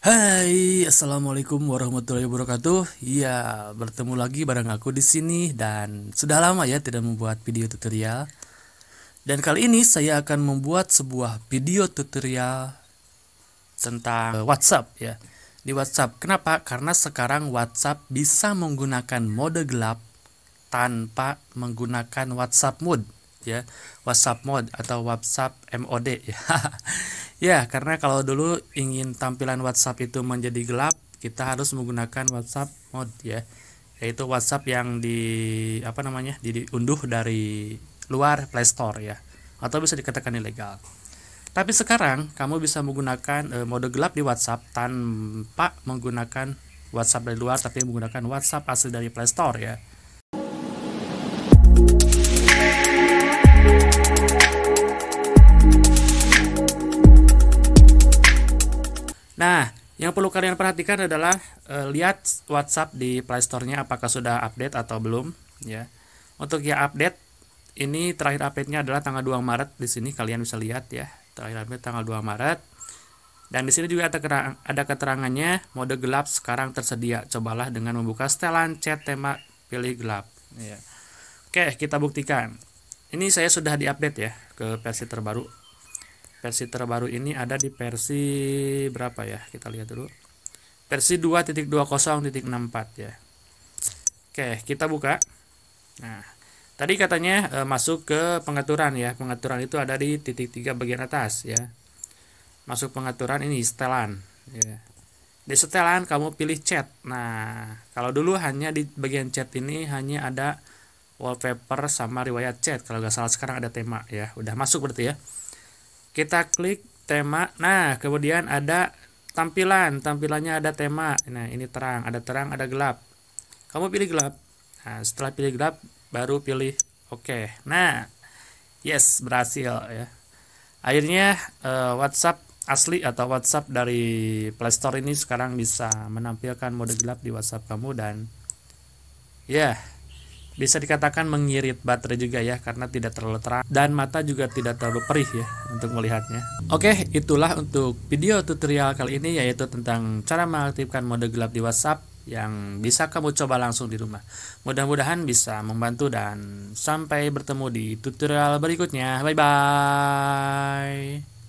Hai, assalamualaikum warahmatullahi wabarakatuh. Iya, bertemu lagi bareng aku di sini dan sudah lama ya tidak membuat video tutorial. Dan kali ini saya akan membuat sebuah video tutorial tentang eh, WhatsApp ya. Di WhatsApp, kenapa? Karena sekarang WhatsApp bisa menggunakan mode gelap tanpa menggunakan WhatsApp mode ya, WhatsApp mode atau WhatsApp MOD ya. Ya, karena kalau dulu ingin tampilan WhatsApp itu menjadi gelap, kita harus menggunakan WhatsApp mode ya. Yaitu WhatsApp yang di apa namanya? diunduh dari luar Play Store ya. Atau bisa dikatakan ilegal. Tapi sekarang kamu bisa menggunakan e, mode gelap di WhatsApp tanpa menggunakan WhatsApp dari luar tapi menggunakan WhatsApp asli dari Play Store ya. Nah, yang perlu kalian perhatikan adalah e, lihat WhatsApp di Play store nya apakah sudah update atau belum ya. Untuk yang update ini terakhir update-nya adalah tanggal 2 Maret di sini kalian bisa lihat ya. Terakhir update tanggal 2 Maret. Dan di sini juga ada, keterang, ada keterangannya mode gelap sekarang tersedia. Cobalah dengan membuka setelan chat tema pilih gelap. Ya. Oke, kita buktikan. Ini saya sudah diupdate ya ke versi terbaru versi terbaru ini ada di versi berapa ya kita lihat dulu versi 2.20.64 ya oke kita buka nah tadi katanya e, masuk ke pengaturan ya pengaturan itu ada di titik tiga bagian atas ya masuk pengaturan ini setelan ya di setelan kamu pilih chat nah kalau dulu hanya di bagian chat ini hanya ada wallpaper sama riwayat chat kalau nggak salah sekarang ada tema ya udah masuk berarti ya kita klik tema nah kemudian ada tampilan tampilannya ada tema nah ini terang ada terang ada gelap kamu pilih gelap nah setelah pilih gelap baru pilih oke okay. nah yes berhasil ya akhirnya eh, WhatsApp asli atau WhatsApp dari Play Store ini sekarang bisa menampilkan mode gelap di WhatsApp kamu dan ya yeah, bisa dikatakan mengirit baterai juga ya karena tidak terlalu terang dan mata juga tidak terlalu perih ya untuk melihatnya. Oke, itulah untuk video tutorial kali ini yaitu tentang cara mengaktifkan mode gelap di WhatsApp yang bisa kamu coba langsung di rumah. Mudah-mudahan bisa membantu dan sampai bertemu di tutorial berikutnya. Bye bye.